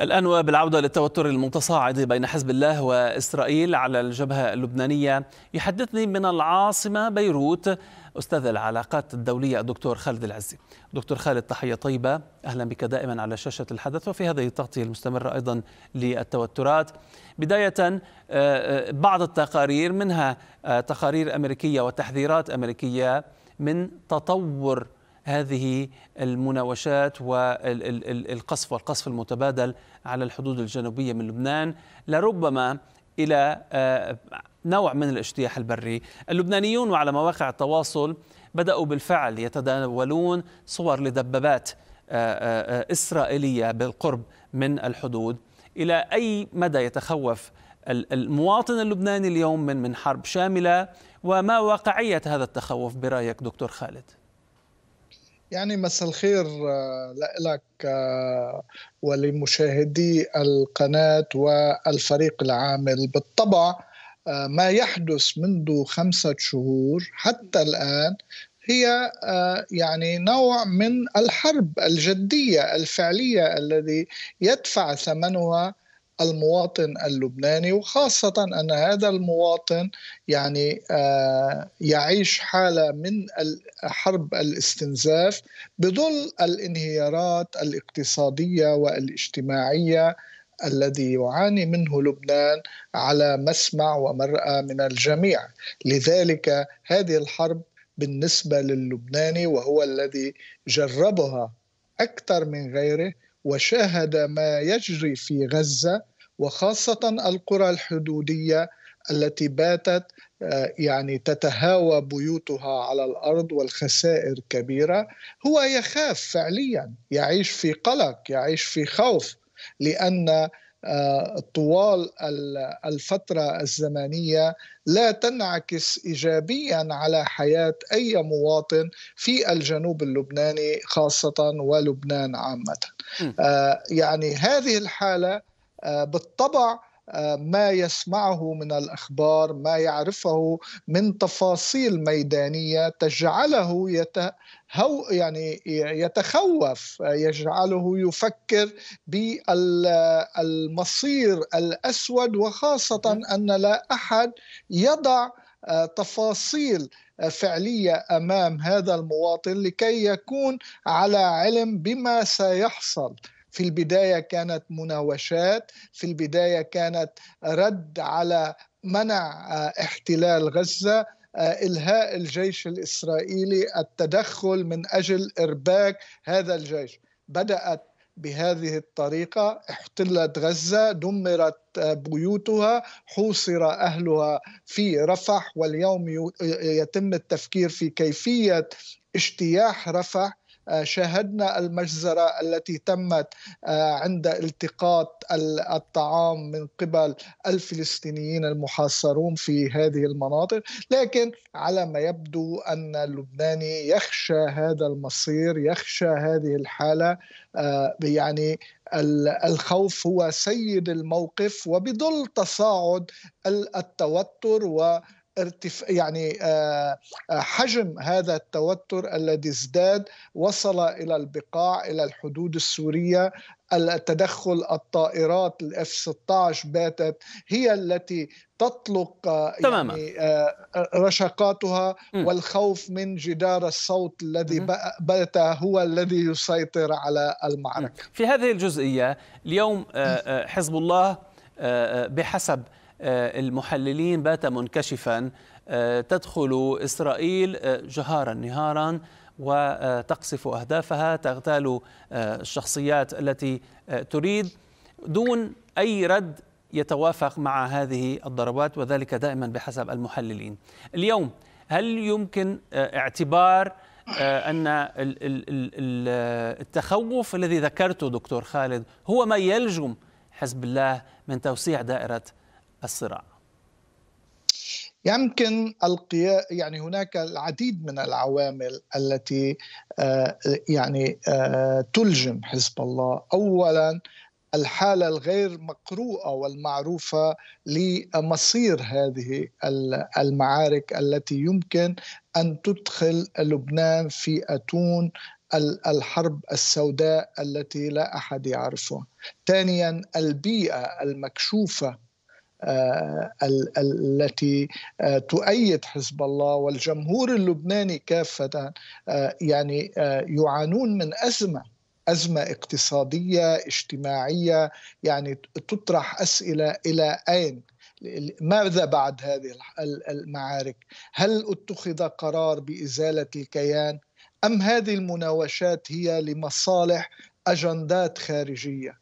الآن وبالعودة للتوتر المتصاعد بين حزب الله وإسرائيل على الجبهة اللبنانية يحدثني من العاصمة بيروت أستاذ العلاقات الدولية الدكتور خالد العزي دكتور خالد تحية طيبة أهلا بك دائما على شاشة الحدث وفي هذه التغطية المستمرة أيضا للتوترات بداية آه، آه، بعض التقارير منها آه، تقارير أمريكية وتحذيرات أمريكية من تطور هذه المناوشات والقصف والقصف المتبادل على الحدود الجنوبية من لبنان لربما إلى آه، نوع من الاجتياح البري اللبنانيون وعلى مواقع التواصل بدأوا بالفعل يتداولون صور لدبابات آه، آه، إسرائيلية بالقرب من الحدود إلى أي مدى يتخوف المواطن اللبناني اليوم من من حرب شاملة وما واقعية هذا التخوف برأيك دكتور خالد يعني مساء الخير آه، لك آه، ولمشاهدي القناة والفريق العامل بالطبع آه، ما يحدث منذ خمسة شهور حتى الآن هي يعني نوع من الحرب الجدية الفعلية الذي يدفع ثمنها المواطن اللبناني وخاصة أن هذا المواطن يعني آه، يعيش حالة من حرب الاستنزاف بظل الانهيارات الاقتصادية والاجتماعية الذي يعاني منه لبنان على مسمع ومرأة من الجميع لذلك هذه الحرب بالنسبة للبناني وهو الذي جربها أكثر من غيره وشاهد ما يجري في غزه وخاصه القرى الحدوديه التي باتت آه، يعني تتهاوى بيوتها على الارض والخسائر كبيره هو يخاف فعليا يعيش في قلق يعيش في خوف لان آه، طوال الفتره الزمنيه لا تنعكس ايجابيا على حياه اي مواطن في الجنوب اللبناني خاصه ولبنان عامه. آه، يعني هذه الحاله آه، بالطبع ما يسمعه من الاخبار ما يعرفه من تفاصيل ميدانيه تجعله يت... هو يعني يتخوف يجعله يفكر بالمصير الاسود وخاصه ان لا احد يضع آه، تفاصيل فعليه امام هذا المواطن لكي يكون على علم بما سيحصل في البدايه كانت مناوشات في البدايه كانت رد على منع آه، احتلال غزه آه، الهاء الجيش الاسرائيلي التدخل من اجل ارباك هذا الجيش بدات بهذه الطريقة احتلت غزة دمرت آه، بيوتها حوصر أهلها في رفح واليوم يتم التفكير في كيفية اجتياح رفح آه، شاهدنا المجزرة التي تمت آه، عند التقاط الطعام من قبل الفلسطينيين المحاصرون في هذه المناطق لكن على ما يبدو أن اللبناني يخشى هذا المصير يخشى هذه الحالة آه، يعني الخوف هو سيد الموقف وبظل تصاعد التوتر و ارتف... يعني آه، آه، حجم هذا التوتر الذي ازداد وصل الى البقاع الى الحدود السوريه التدخل الطائرات الاف 16 باتت هي التي تطلق آه، تماما. يعني رشقاتها م. والخوف من جدار الصوت الذي بات هو الذي يسيطر على المعركه. في هذه الجزئيه اليوم حزب الله بحسب آه، المحللين بات منكشفا آه، تدخل إسرائيل آه، جهارا نهارا وتقصف أهدافها تغتال الشخصيات التي تريد دون أي رد يتوافق مع هذه الضربات وذلك دائما بحسب المحللين اليوم هل يمكن اعتبار أن التخوف الذي ذكرته دكتور خالد هو ما يلجم حزب الله من توسيع دائرة الصراع؟ يمكن القيا يعني هناك العديد من العوامل التي آه، يعني آه، تلجم حزب الله اولا الحاله الغير مقروءه والمعروفه لمصير هذه المعارك التي يمكن ان تدخل لبنان في اتون الحرب السوداء التي لا احد يعرفها. ثانيا البيئه المكشوفه آه، التي آه، تؤيد حزب الله والجمهور اللبناني كافة آه، يعني يعانون من أزمة أزمة اقتصادية اجتماعية يعني تطرح أسئلة إلى أين ماذا بعد هذه المعارك هل اتخذ قرار بإزالة الكيان أم هذه المناوشات هي لمصالح أجندات خارجية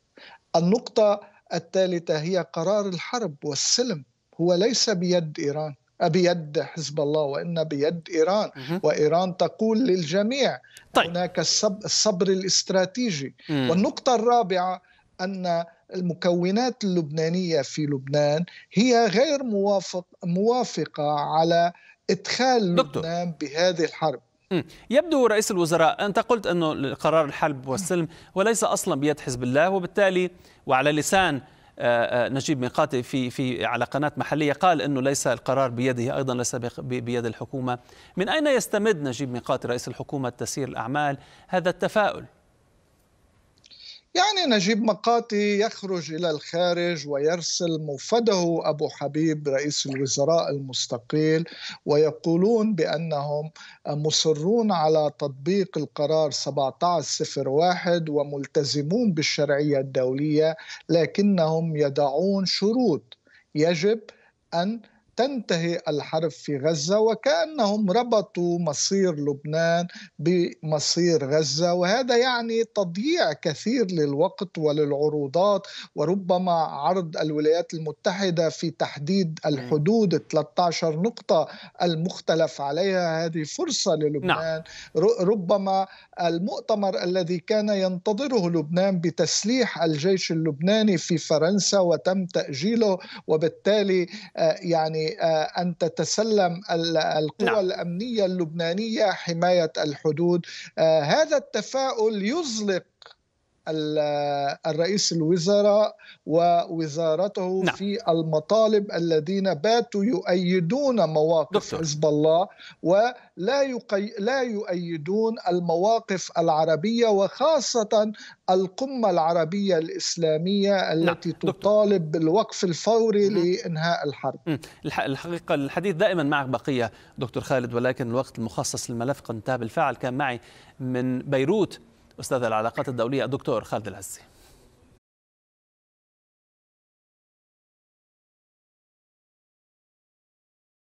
النقطة الثالثة هي قرار الحرب والسلم هو ليس بيد إيران بيد حزب الله وإن بيد إيران وإيران تقول للجميع طيب. هناك الصبر الاستراتيجي مم. والنقطة الرابعة أن المكونات اللبنانية في لبنان هي غير موافق موافقة على إدخال دكتور. لبنان بهذه الحرب يبدو رئيس الوزراء أنت قلت أنه قرار الحلب والسلم وليس أصلا بيد حزب الله وبالتالي وعلى لسان آه، آه، نجيب ميقاتي في في على قناه محليه قال انه ليس القرار بيده ايضا ليس بيد الحكومه من اين يستمد نجيب ميقاتي رئيس الحكومه تسير الاعمال هذا التفاؤل يعني نجيب مقاتي يخرج إلى الخارج ويرسل موفده أبو حبيب رئيس الوزراء المستقيل ويقولون بأنهم مصرون على تطبيق القرار 1701 وملتزمون بالشرعية الدولية لكنهم يضعون شروط يجب أن تنتهي الحرب في غزة وكأنهم ربطوا مصير لبنان بمصير غزة وهذا يعني تضييع كثير للوقت وللعروضات وربما عرض الولايات المتحدة في تحديد الحدود 13 نقطة المختلف عليها هذه فرصة للبنان نعم. ربما المؤتمر الذي كان ينتظره لبنان بتسليح الجيش اللبناني في فرنسا وتم تأجيله وبالتالي آه، يعني آه، ان تتسلم القوى نعم. الامنيه اللبنانيه حمايه الحدود آه، هذا التفاؤل يزلق الرئيس الوزراء ووزارته نعم. في المطالب الذين باتوا يؤيدون مواقف حزب الله ولا يقي... لا يؤيدون المواقف العربيه وخاصه القمه العربيه الاسلاميه نعم. التي نعم. تطالب دكتور. بالوقف الفوري م. لانهاء الحرب. الحقيقه الحديث دائما معك بقيه دكتور خالد ولكن الوقت المخصص للملف قد انتهى بالفعل كان معي من بيروت أستاذ العلاقات الدولية الدكتور خالد العزي